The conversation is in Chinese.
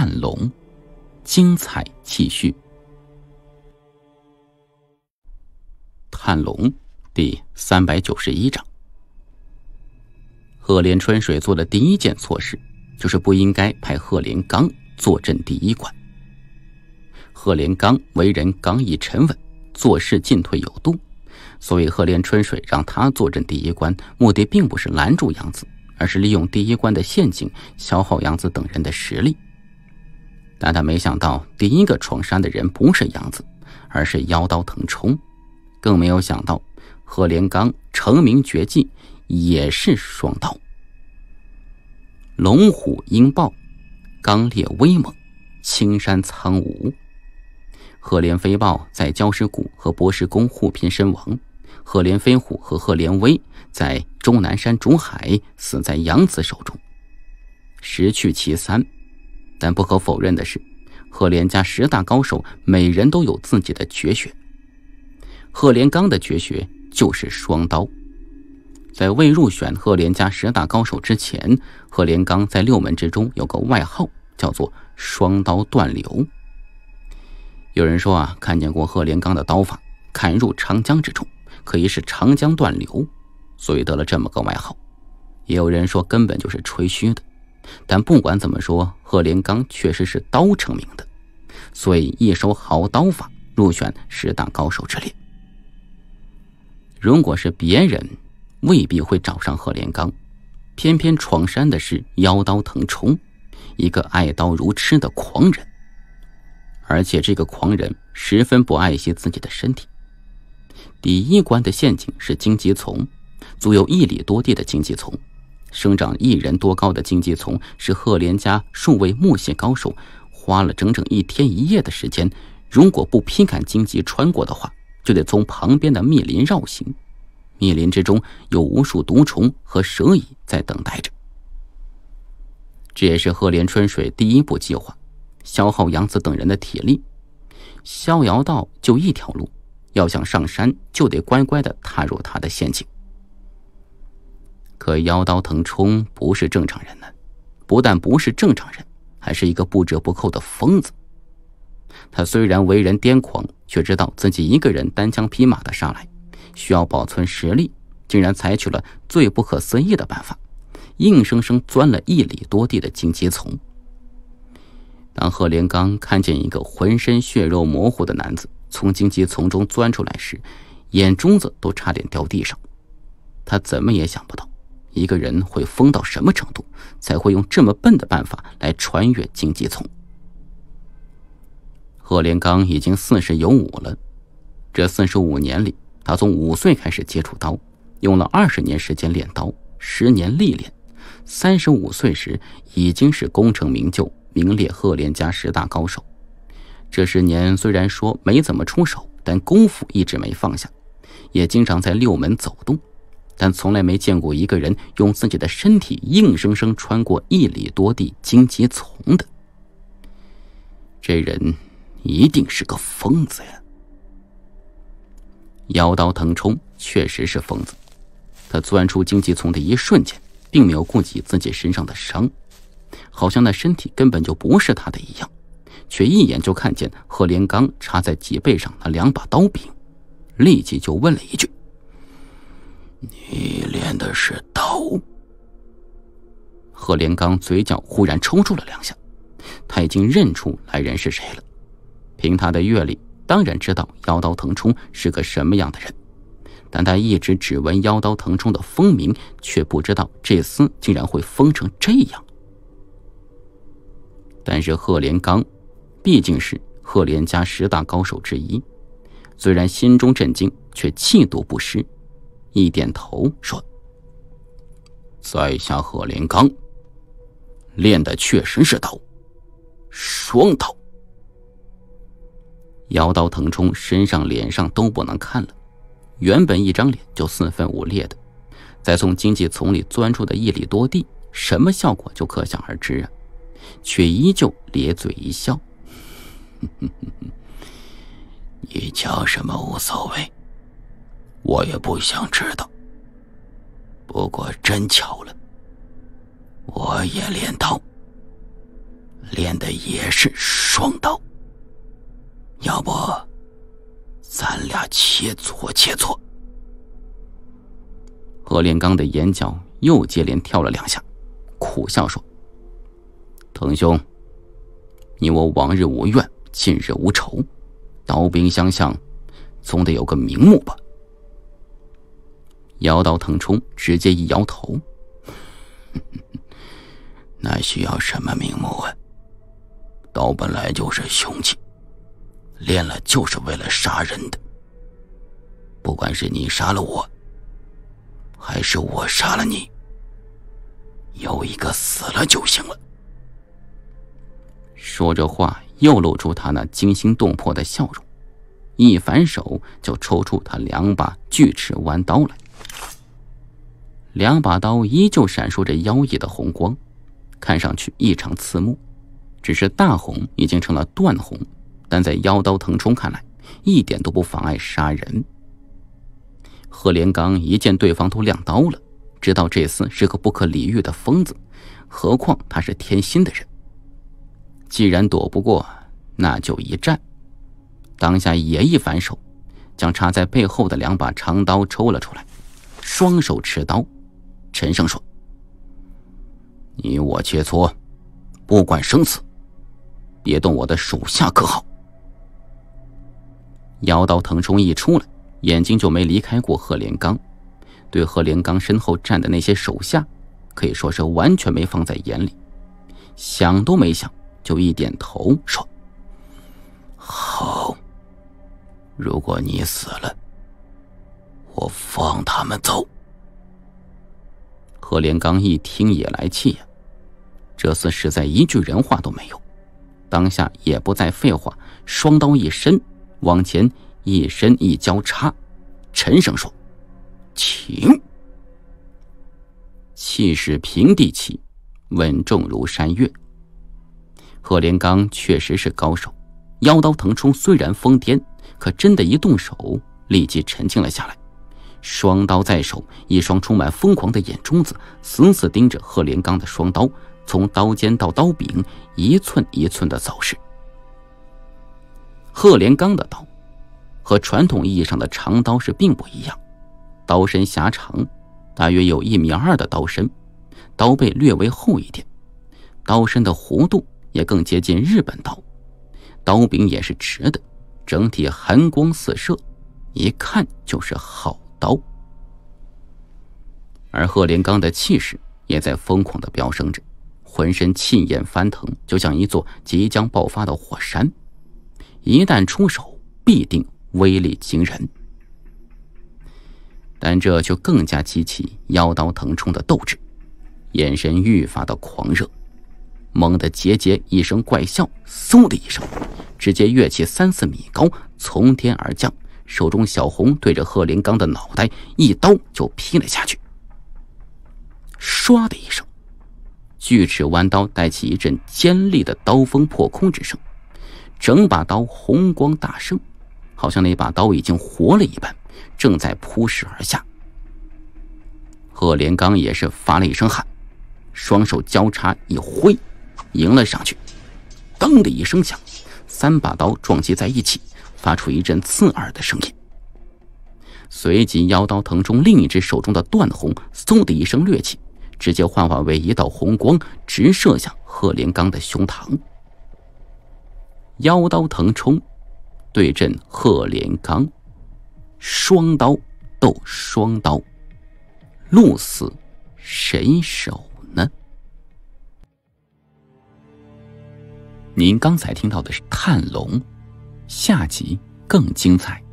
探龙，精彩继续。探龙第三百九十一章：贺连春水做的第一件错事，就是不应该派贺连刚坐镇第一关。贺连刚为人刚毅沉稳，做事进退有度，所以贺连春水让他坐镇第一关，目的并不是拦住杨子，而是利用第一关的陷阱消耗杨子等人的实力。但他没想到，第一个闯山的人不是杨子，而是妖刀腾冲，更没有想到，贺连刚成名绝技也是双刀。龙虎鹰豹，刚烈威猛，青山苍梧。贺连飞豹在礁石谷和博士宫互拼身亡，贺连飞虎和贺连威在终南山竹海死在杨子手中，失去其三。但不可否认的是，赫连家十大高手每人都有自己的绝学。赫连刚的绝学就是双刀。在未入选赫连家十大高手之前，赫连刚在六门之中有个外号，叫做“双刀断流”。有人说啊，看见过赫连刚的刀法砍入长江之中，可以使长江断流，所以得了这么个外号。也有人说，根本就是吹嘘的。但不管怎么说，贺连刚确实是刀成名的，所以一手好刀法入选十大高手之列。如果是别人，未必会找上贺连刚，偏偏闯山的是妖刀腾冲，一个爱刀如痴的狂人，而且这个狂人十分不爱惜自己的身体。第一关的陷阱是荆棘丛，足有一里多地的荆棘丛。生长一人多高的荆棘丛，是赫连家数位木系高手花了整整一天一夜的时间。如果不劈砍荆棘穿过的话，就得从旁边的密林绕行。密林之中有无数毒虫和蛇蚁在等待着。这也是赫连春水第一步计划，消耗杨子等人的体力。逍遥道就一条路，要想上山，就得乖乖地踏入他的陷阱。可妖刀腾冲不是正常人呢，不但不是正常人，还是一个不折不扣的疯子。他虽然为人癫狂，却知道自己一个人单枪匹马的上来，需要保存实力，竟然采取了最不可思议的办法，硬生生钻了一里多地的荆棘丛。当贺连刚看见一个浑身血肉模糊的男子从荆棘丛中钻出来时，眼珠子都差点掉地上。他怎么也想不到。一个人会疯到什么程度，才会用这么笨的办法来穿越荆棘丛？贺连刚已经四十有五了，这四十五年里，他从五岁开始接触刀，用了二十年时间练刀，十年历练，三十五岁时已经是功成名就，名列贺连家十大高手。这十年虽然说没怎么出手，但功夫一直没放下，也经常在六门走动。但从来没见过一个人用自己的身体硬生生穿过一里多地荆棘丛的，这人一定是个疯子呀！腰刀腾冲确实是疯子，他钻出荆棘丛的一瞬间，并没有顾及自己身上的伤，好像那身体根本就不是他的一样，却一眼就看见贺连刚插在脊背上那两把刀柄，立即就问了一句。你练的是刀。贺连刚嘴角忽然抽搐了两下，他已经认出来人是谁了。凭他的阅历，当然知道妖刀腾冲是个什么样的人。但他一直只闻妖刀腾冲的风名，却不知道这厮竟然会疯成这样。但是贺连刚毕竟是贺连家十大高手之一，虽然心中震惊，却气度不失。一点头说：“在下贺连刚，练的确实是刀，双刀。摇刀腾冲，身上脸上都不能看了，原本一张脸就四分五裂的，再从荆棘丛里钻出的一里多地，什么效果就可想而知啊！却依旧咧嘴一笑，你叫什么无所谓。”我也不想知道。不过真巧了，我也练刀，练的也是双刀。要不，咱俩切磋切磋。何炼刚的眼角又接连跳了两下，苦笑说：“腾兄，你我往日无怨，近日无仇，刀兵相向，总得有个名目吧。”妖刀腾冲，直接一摇头。那需要什么名目啊？刀本来就是凶器，练了就是为了杀人的。不管是你杀了我，还是我杀了你，有一个死了就行了。说着话，又露出他那惊心动魄的笑容，一反手就抽出他两把锯齿弯刀来。两把刀依旧闪烁着妖异的红光，看上去异常刺目。只是大红已经成了断红，但在妖刀腾冲看来，一点都不妨碍杀人。贺连刚一见对方都亮刀了，知道这厮是个不可理喻的疯子，何况他是天心的人。既然躲不过，那就一战。当下也一反手，将插在背后的两把长刀抽了出来，双手持刀。陈胜说：“你我切磋，不管生死，别动我的手下，可好？”妖刀腾冲一出来，眼睛就没离开过贺连刚，对贺连刚身后站的那些手下，可以说是完全没放在眼里，想都没想就一点头说：“好。”如果你死了，我放他们走。贺连刚一听也来气呀，这厮实在一句人话都没有。当下也不再废话，双刀一伸，往前一伸一交叉，沉声说：“请。”气势平地起，稳重如山岳。贺连刚确实是高手，腰刀腾冲虽然疯癫，可真的一动手立即沉静了下来。双刀在手，一双充满疯狂的眼珠子死死盯着贺连刚的双刀，从刀尖到刀柄，一寸一寸的扫视。贺连刚的刀，和传统意义上的长刀是并不一样，刀身狭长，大约有一米二的刀身，刀背略微厚一点，刀身的弧度也更接近日本刀，刀柄也是直的，整体寒光四射，一看就是好。刀，而贺连刚的气势也在疯狂的飙升着，浑身气焰翻腾，就像一座即将爆发的火山，一旦出手，必定威力惊人。但这却更加激起妖刀腾冲的斗志，眼神愈发的狂热，猛地桀桀一声怪笑，嗖的一声，直接跃起三四米高，从天而降。手中小红对着贺连刚的脑袋一刀就劈了下去，唰的一声，锯齿弯刀带起一阵尖利的刀锋破空之声，整把刀红光大盛，好像那把刀已经活了一般，正在扑使而下。贺连刚也是发了一声喊，双手交叉一挥，迎了上去，当的一声响。三把刀撞击在一起，发出一阵刺耳的声音。随即，妖刀腾冲另一只手中的断红，嗖的一声掠起，直接幻化为一道红光，直射向贺连刚的胸膛。妖刀腾冲对阵贺连刚，双刀斗双刀，鹿死谁手呢？您刚才听到的是探龙，下集更精彩。